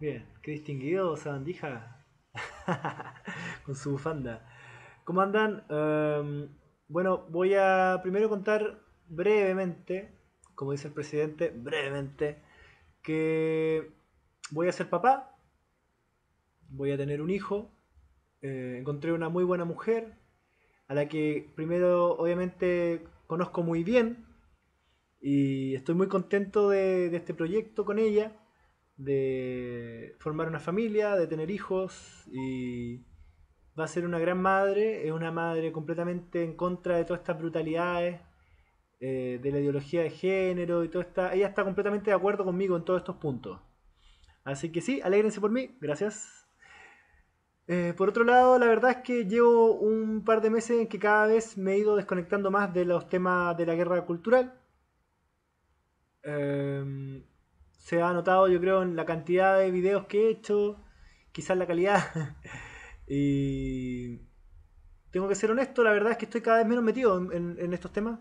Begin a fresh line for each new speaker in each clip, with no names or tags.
Bien, qué distinguido Sabandija con su bufanda. ¿Cómo andan? Em, bueno, voy a primero contar brevemente, como dice el presidente, brevemente, que voy a ser papá, voy a tener un hijo, eh, encontré una muy buena mujer, a la que primero obviamente conozco muy bien y estoy muy contento de este proyecto con ella de formar una familia, de tener hijos y va a ser una gran madre, es una madre completamente en contra de todas estas brutalidades, eh, de la ideología de género y todo esta, ella está completamente de acuerdo conmigo en todos estos puntos. Así que sí, alegrense por mí, gracias. Eh, por otro lado, la verdad es que llevo un par de meses en que cada vez me he ido desconectando más de los temas de la guerra cultural. Em, se ha notado yo creo en la cantidad de videos que he hecho, quizás la calidad. y tengo que ser honesto, la verdad es que estoy cada vez menos metido en, estos temas.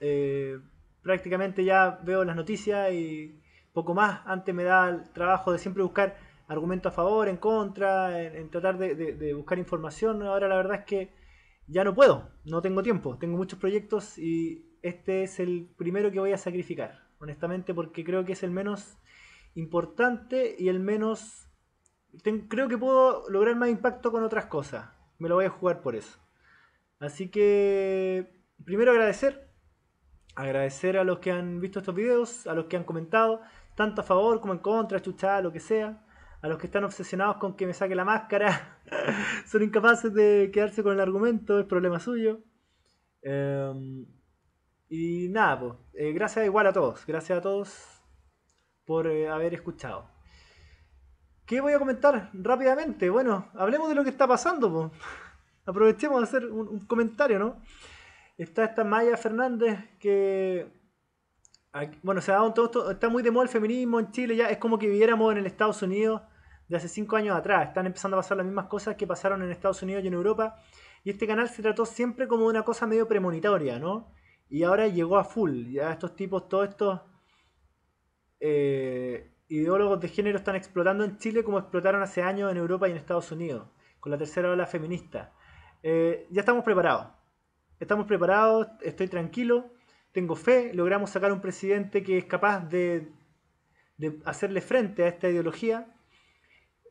Eh, prácticamente ya veo las noticias y poco más. Antes me da el trabajo de siempre buscar argumentos a favor, en contra, en, tratar de, buscar información. Ahora la verdad es que ya no puedo, no tengo tiempo, tengo muchos proyectos y este es el primero que voy a sacrificar honestamente, porque creo que es el menos importante y el menos... creo que puedo lograr más impacto con otras cosas. Me lo voy a jugar por eso. Así que, primero agradecer. Agradecer a los que han visto estos videos, a los que han comentado, tanto a favor como en contra, chuchada, lo que sea. A los que están obsesionados con que me saque la máscara, son incapaces de quedarse con el argumento, es problema suyo. Em, y nada, pues, gracias igual a todos. Gracias a todos por eh, haber escuchado. ¿Qué voy a comentar rápidamente? Bueno, hablemos de lo que está pasando. pues Aprovechemos de hacer un, comentario, ¿no? Está esta Maya Fernández que... bueno, se ha dado todo esto, está muy de moda el feminismo en Chile, ya es como que viviéramos en el Estados Unidos de hace cinco años atrás. Están empezando a pasar las mismas cosas que pasaron en Estados Unidos y en Europa. Y este canal se trató siempre como una cosa medio premonitoria, ¿no? Y ahora llegó a full. Ya estos tipos, todos estos eh, ideólogos de género están explotando en Chile como explotaron hace años en Europa y en Estados Unidos, con la tercera ola feminista. Eh, ya estamos preparados. Estamos preparados, estoy tranquilo, tengo fe, logramos sacar un presidente que es capaz de, de hacerle frente a esta ideología.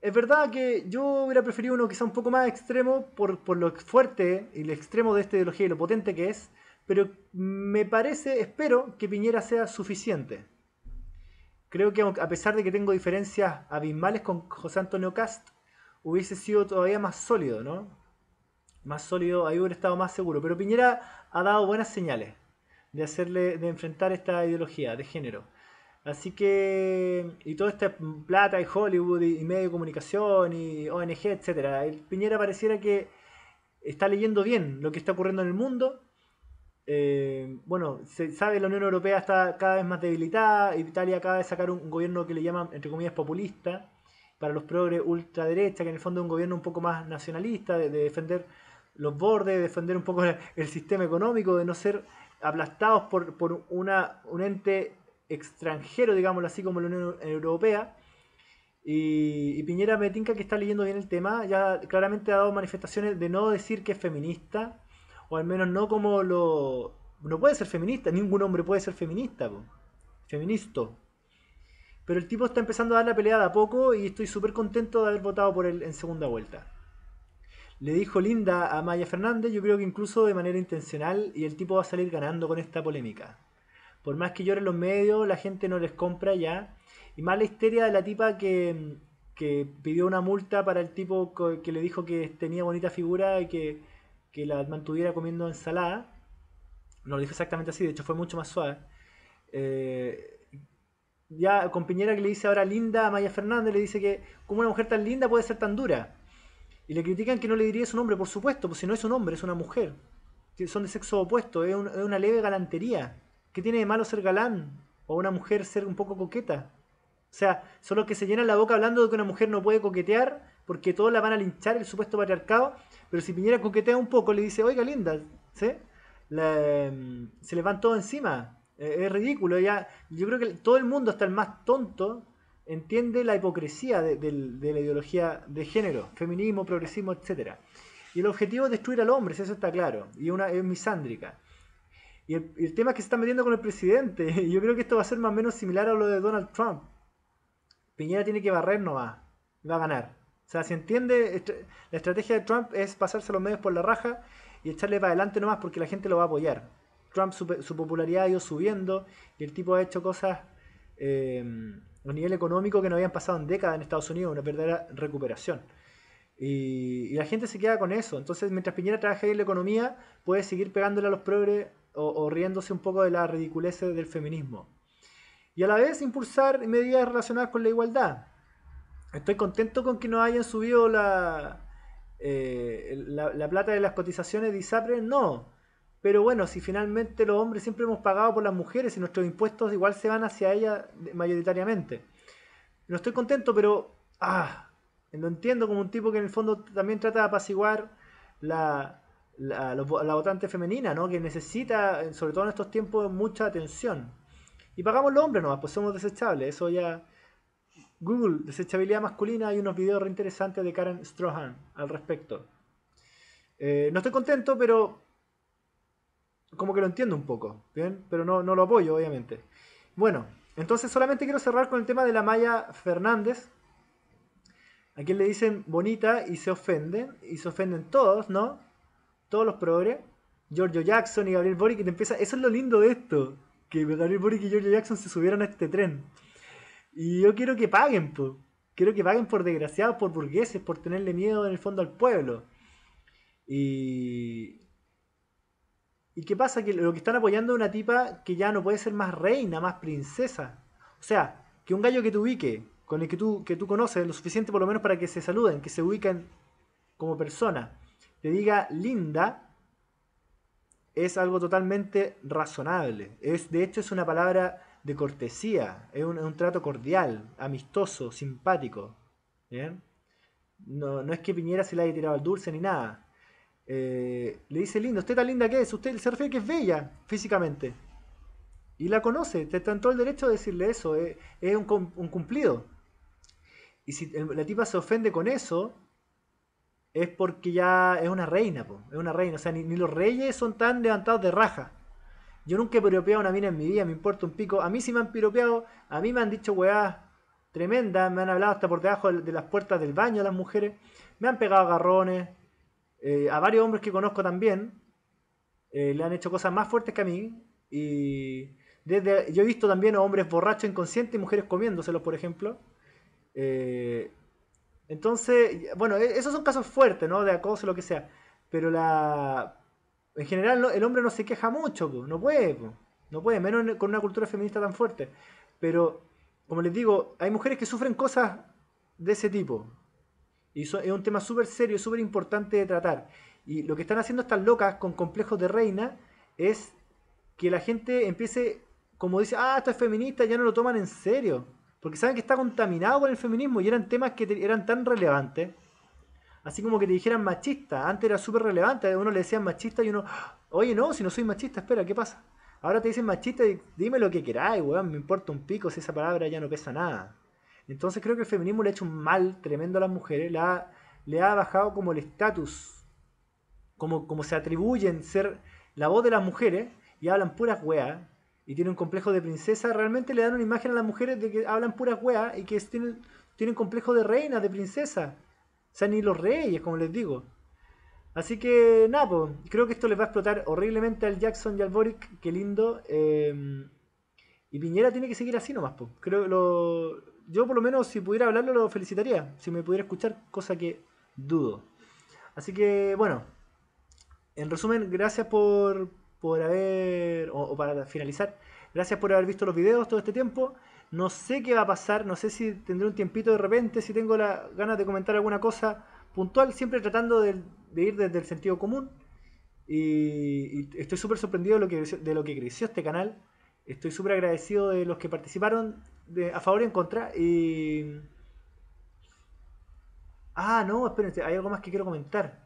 Es verdad que yo hubiera preferido uno quizá un poco más extremo por, por, lo fuerte y el extremo de esta ideología y lo potente que es, pero me parece, espero que Piñera sea suficiente. Creo que a pesar de que tengo diferencias abismales con José Antonio Cast, hubiese sido todavía más sólido, ¿no? Más sólido, ahí hubiera estado más seguro. Pero Piñera ha dado buenas señales de hacerle, de enfrentar esta ideología de género. Así que, y toda esta plata y Hollywood y, medio de comunicación y ONG, etcétera, Piñera pareciera que está leyendo bien lo que está ocurriendo en el mundo eh, bueno, se sabe la Unión Europea está cada vez más debilitada, Italia acaba de sacar un, gobierno que le llaman, entre comillas, populista, para los progres ultraderecha, que en el fondo es un gobierno un poco más nacionalista, de, defender los bordes, de defender un poco el, sistema económico, de no ser aplastados por, una, un ente extranjero, digámoslo así, como la Unión Europea. Y, Piñera Metinca, que está leyendo bien el tema, ya claramente ha dado manifestaciones de no decir que es feminista, al menos no como lo... No puede ser feminista, ningún hombre puede ser feminista, feministo. Pero el tipo está empezando a dar la pelea a poco y estoy súper contento de haber votado por él en segunda vuelta. Le dijo Linda a Maya Fernández, yo creo que incluso de manera intencional, y el tipo va a salir ganando con esta polémica. Por más que lloren los medios, la gente no les compra ya. Y más la histeria de la tipa que pidió una multa para el tipo que le dijo que tenía bonita figura y que que la mantuviera comiendo ensalada. No lo dijo exactamente así, de hecho fue mucho más suave. Eh, ya compañera Piñera que le dice ahora linda a Maya Fernández, le dice que como una mujer tan linda puede ser tan dura. Y le critican que no le diría su nombre, por supuesto, pues si no es un hombre, es una mujer. Son de sexo opuesto, es, una leve galantería. ¿Qué tiene de malo ser galán? O una mujer ser un poco coqueta. O sea, son los que se llenan la boca hablando de que una mujer no puede coquetear porque todos la van a linchar el supuesto patriarcado, pero si Piñera coquetea un poco, le dice, oiga linda, em, se le van todos encima, eh, es ridículo, ya, yo creo que todo el mundo, hasta el más tonto, entiende la hipocresía de, la ideología de género, feminismo, progresismo, etc. Y el objetivo es destruir al hombre, eso está claro. Y una, es misándrica. Y el, tema es que se está metiendo con el presidente. Yo creo que esto va a ser más o menos similar a lo de Donald Trump. Piñera tiene que barrer nomás. Va a ganar. O sea, se entiende, la estrategia de Trump es pasarse los medios por la raja y echarle para adelante nomás porque la gente lo va a apoyar. Trump, su, popularidad ha ido subiendo y el tipo ha hecho cosas em, a nivel económico que no habían pasado en décadas en Estados Unidos, una verdadera recuperación. Y, la gente se queda con eso. Entonces, mientras Piñera trabaja en la economía, puede seguir pegándole a los progres o, riéndose un poco de la ridiculez del feminismo. Y a la vez impulsar medidas relacionadas con la igualdad Estoy contento con que no hayan subido eh, la, la, plata de las cotizaciones de ISAPRE, no. Pero bueno, si finalmente los hombres siempre hemos pagado por las mujeres y nuestros impuestos igual se van hacia ellas mayoritariamente. No estoy contento, pero ah, lo entiendo como un tipo que en el fondo también trata de apaciguar la, la, la votante femenina, ¿no? que necesita, sobre todo en estos tiempos, mucha atención. Y pagamos los hombres nomás, pues somos desechables, eso ya Google, desechabilidad masculina, hay unos videos interesantes de Karen Strohan al respecto. Eh, no estoy contento, pero como que lo entiendo un poco, ¿bien? Pero no, lo apoyo, obviamente. Bueno, entonces solamente quiero cerrar con el tema de la Maya Fernández, a quien le dicen bonita y se ofenden, y se ofenden todos, ¿no? Todos los progres, Giorgio Jackson y Gabriel Boric, y te empieza, eso es lo lindo de esto, que Gabriel Boric y Giorgio Jackson se subieron a este tren. Y yo quiero que paguen, pues Quiero que paguen por desgraciados, por burgueses, por tenerle miedo en el fondo al pueblo. Y. ¿Y qué pasa? Que lo que están apoyando es una tipa que ya no puede ser más reina, más princesa. O sea, que un gallo que te ubique, con el que tú, que tú conoces, lo suficiente por lo menos para que se saluden, que se ubiquen como persona, te diga linda, es algo totalmente razonable. Es, de hecho, es una palabra de cortesía, es un, trato cordial, amistoso, simpático. ¿bien? No, es que Piñera se le haya tirado al dulce ni nada. Eh, le dice, lindo, usted tan linda que es, usted se refiere que es bella físicamente. Y la conoce, te en todo el derecho de decirle eso, eh, es, un, cumplido. Y si eh, la tipa se ofende con eso, es porque ya es una reina, es una reina. O sea, ni, ni los reyes son tan levantados de raja. Yo nunca he piropeado una mina en mi vida, me importa un pico. A mí sí me han piropeado, a mí me han dicho weás tremendas, me han hablado hasta por debajo de las puertas del baño las mujeres, me han pegado garrones, eh, a varios hombres que conozco también eh, le han hecho cosas más fuertes que a mí. Y desde, yo he visto también a hombres borrachos inconscientes y mujeres comiéndoselos, por ejemplo. Eh, entonces, bueno, e-, esos son casos fuertes, ¿no? De acoso, lo que sea. Pero la, en general el hombre no se queja mucho, no puede, no puede, menos con una cultura feminista tan fuerte. Pero, como les digo, hay mujeres que sufren cosas de ese tipo. Y eso es un tema súper serio, súper importante de tratar. Y lo que están haciendo estas locas con complejos de reina es que la gente empiece, como dice, ah, esto es feminista, ya no lo toman en serio. Porque saben que está contaminado con el feminismo y eran temas que eran tan relevantes así como que te dijeran machista. Antes era súper relevante, a uno le decían machista y uno, oye, no, si no soy machista, espera, ¿qué pasa? Ahora te dicen machista y dime lo que queráis, weón, me importa un pico si esa palabra ya no pesa nada. Entonces creo que el feminismo le ha hecho un mal tremendo a las mujeres, le ha, le ha bajado como el estatus, como, como se atribuyen ser la voz de las mujeres y hablan puras weas y tienen un complejo de princesa, realmente le dan una imagen a las mujeres de que hablan puras weas y que tienen, tienen complejo de reina, de princesa sea, ni los reyes, como les digo. Así que nada, creo que esto les va a explotar horriblemente al Jackson y al Boric, qué lindo. Em, y Piñera tiene que seguir así nomás, pues. Creo lo, yo por lo menos si pudiera hablarlo lo felicitaría, si me pudiera escuchar, cosa que dudo. Así que bueno, en resumen, gracias por, por haber, o para finalizar, gracias por haber visto los videos todo este tiempo. No sé qué va a pasar, no sé si tendré un tiempito de repente, si tengo la ganas de comentar alguna cosa puntual, siempre tratando de, ir desde el sentido común. Y, estoy súper sorprendido de lo, que, de lo que creció este canal. Estoy súper agradecido de los que participaron a favor y en contra. Ah, no, espérense, hay algo más que quiero comentar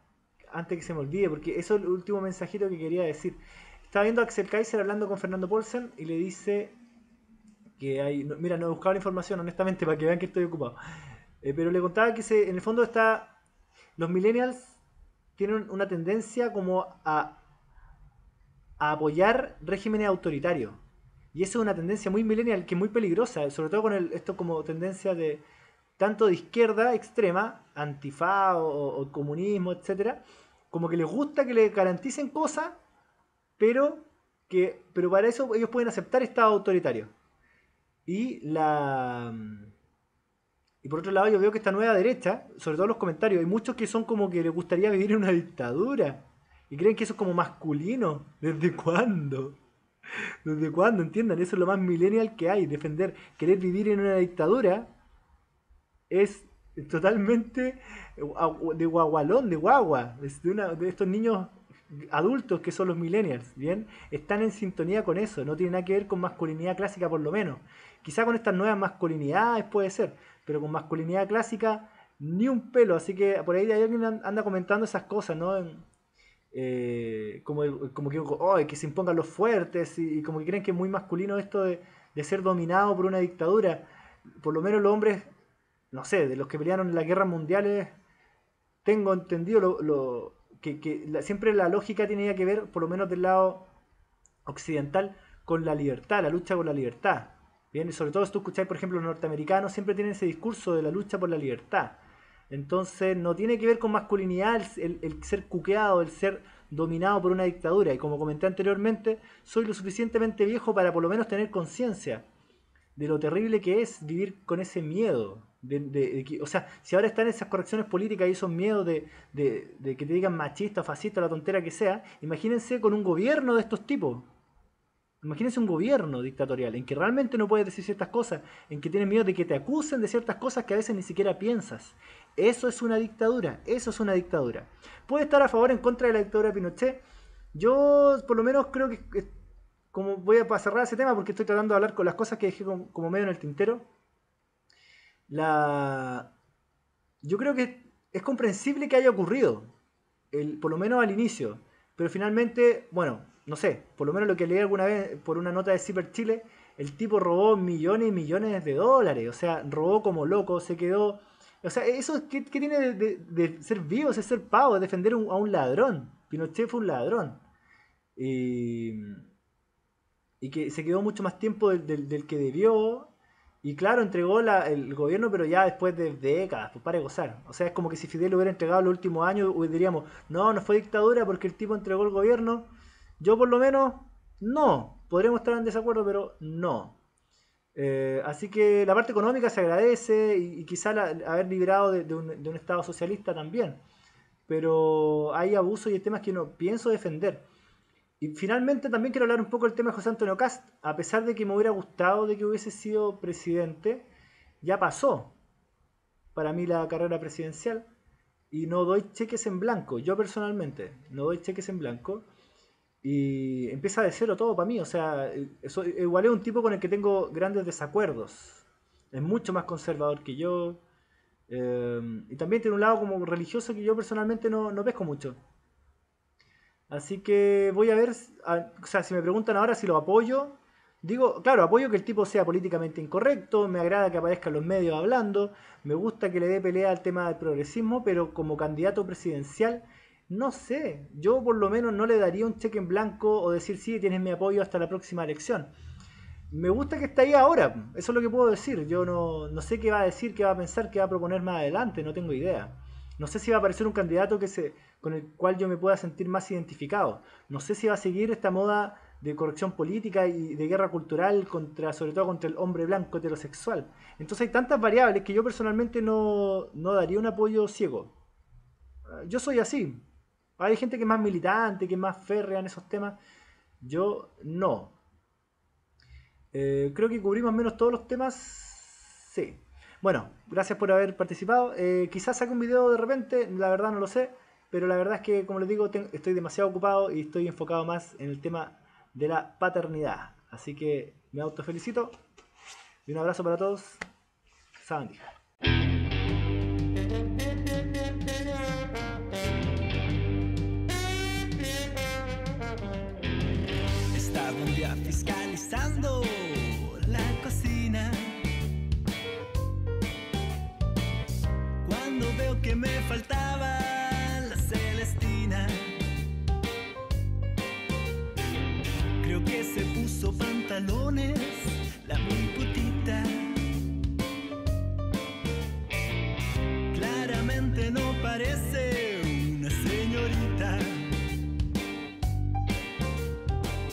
antes que se me olvide, porque eso es el último mensajito que quería decir. Estaba viendo a Axel Kaiser hablando con Fernando Paulsen y le dice que hay... mira, no he buscado la información, honestamente, para que vean que estoy ocupado. Eh, pero le contaba que se, en el fondo está... Los millennials tienen una tendencia como a, apoyar regímenes autoritarios. Y eso es una tendencia muy millennial que es muy peligrosa, sobre todo con esto como tendencia de tanto de izquierda extrema, antifa o, comunismo, etc como que les gusta que le garanticen cosas, pero que pero para eso ellos pueden aceptar estados autoritarios. Y la. Mm, y por otro lado, yo veo que esta nueva derecha, sobre todo en los comentarios, hay muchos que son como que les gustaría vivir en una dictadura. Y creen que eso es como masculino. ¿Desde cuándo? ¿Desde cuándo? Entiendan, eso es lo más millennial que hay. Defender, querer vivir en una dictadura es totalmente de guagualón, de guagua. de, de estos niños adultos que son los millennials, ¿bien? Están en sintonía con eso, no tiene nada que ver con masculinidad clásica por lo menos. Quizá con estas nuevas masculinidades puede ser, pero con masculinidad clásica ni un pelo. Así que por ahí hay alguien anda comentando esas cosas, ¿no? Eh, como, que, que se impongan los fuertes y, como que creen que es muy masculino esto de, de ser dominado por una dictadura. Por lo menos los hombres, no sé, de los que pelearon en las guerras mundiales, eh, tengo entendido lo, que, siempre la lógica tenía que ver, por lo menos del lado occidental, con la libertad, la lucha por la libertad sobre todo si tú escucháis, por ejemplo, los norteamericanos siempre tienen ese discurso de la lucha por la libertad. Entonces, no tiene que ver con masculinidad el, ser cuqueado, el ser dominado por una dictadura. Y como comenté anteriormente, soy lo suficientemente viejo para por lo menos tener conciencia de lo terrible que es vivir con ese miedo. o sea, si ahora están esas correcciones políticas y esos miedos de, que te digan machista, fascista, la tontera que sea, imagínense con un gobierno de estos tipos. Imagínense un gobierno dictatorial en que realmente no puedes decir ciertas cosas, en que tienes miedo de que te acusen de ciertas cosas que a veces ni siquiera piensas. Eso es una dictadura, eso es una dictadura. Puede estar a favor o en contra de la dictadura de Pinochet. Yo por lo menos creo que, como voy a cerrar ese tema porque estoy tratando de hablar con las cosas que dejé como, medio en el tintero, la... yo creo que es comprensible que haya ocurrido, por lo menos al inicio, pero finalmente, bueno, no sé, por lo menos lo que leí alguna vez por una nota de Ciper Chile, el tipo robó millones y millones de dólares, o sea, robó como loco, se quedó... O sea, eso ¿qué, tiene de, ser vivo, de ser pavo, de defender a un ladrón? Pinochet fue un ladrón. Y, y que se quedó mucho más tiempo del, del, que debió. Y claro, entregó el gobierno, pero ya después de, décadas, pues, para gozar. O sea, es como que si Fidel lo hubiera entregado los últimos años, diríamos, no, no fue dictadura porque el tipo entregó el gobierno yo por lo menos no. Podríamos estar en desacuerdo, pero no. Eh, así que la parte económica se agradece y, y quizá haber liberado de, un, Estado socialista también. Pero hay abusos y hay temas que no pienso defender. Y finalmente también quiero hablar un poco del tema de José Antonio Cast. A pesar de que me hubiera gustado de que hubiese sido presidente, ya pasó para mí la carrera presidencial y no doy cheques en blanco. Yo personalmente no doy cheques en blanco. Y empieza de cero todo para mí. O sea, eh, soy, eh, igual es un tipo con el que tengo grandes desacuerdos. Es mucho más conservador que yo. Eh, y también tiene un lado como religioso que yo personalmente no, pesco mucho. Así que voy a ver, o sea, si me preguntan ahora si lo apoyo, digo, claro, apoyo que el tipo sea políticamente incorrecto, me agrada que aparezca en los medios hablando, me gusta que le dé pelea al tema del progresismo, pero como candidato presidencial no sé, yo por lo menos no le daría un cheque en blanco o decir sí, tienes mi apoyo hasta la próxima elección. Me gusta que está ahí ahora, eso es lo que puedo decir. Yo no, sé qué va a decir, qué va a pensar, qué va a proponer más adelante, no tengo idea. No sé si va a aparecer un candidato que se, con el cual yo me pueda sentir más identificado. No sé si va a seguir esta moda de corrección política y de guerra cultural contra, sobre todo contra el hombre blanco heterosexual. Entonces hay tantas variables que yo personalmente no, no daría un apoyo ciego. Ah, yo soy así, hay gente que es más militante, que es más férrea en esos temas. Yo no. Eh, creo que cubrimos menos todos los temas. Sí. Bueno, gracias por haber participado. Eh, quizás saque un video de repente, la verdad no lo sé. Pero la verdad es que, como les digo, estoy demasiado ocupado y estoy enfocado más en el tema de la paternidad. Así que me autofelicito. Y un abrazo para todos. Sandy. no parece una señorita.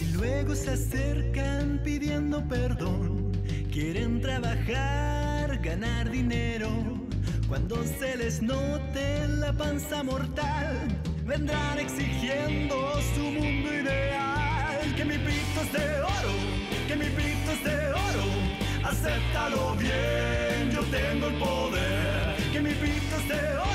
Y luego se acercan pidiendo perdón, quieren trabajar, ganar dinero. Cuando se les note la panza mortal, vendrán exigiendo su mundo ideal. Que mi pito es de oro, que mi pito es de oro, acéptalo bien, yo tengo el poder. Que mi pito es de oro.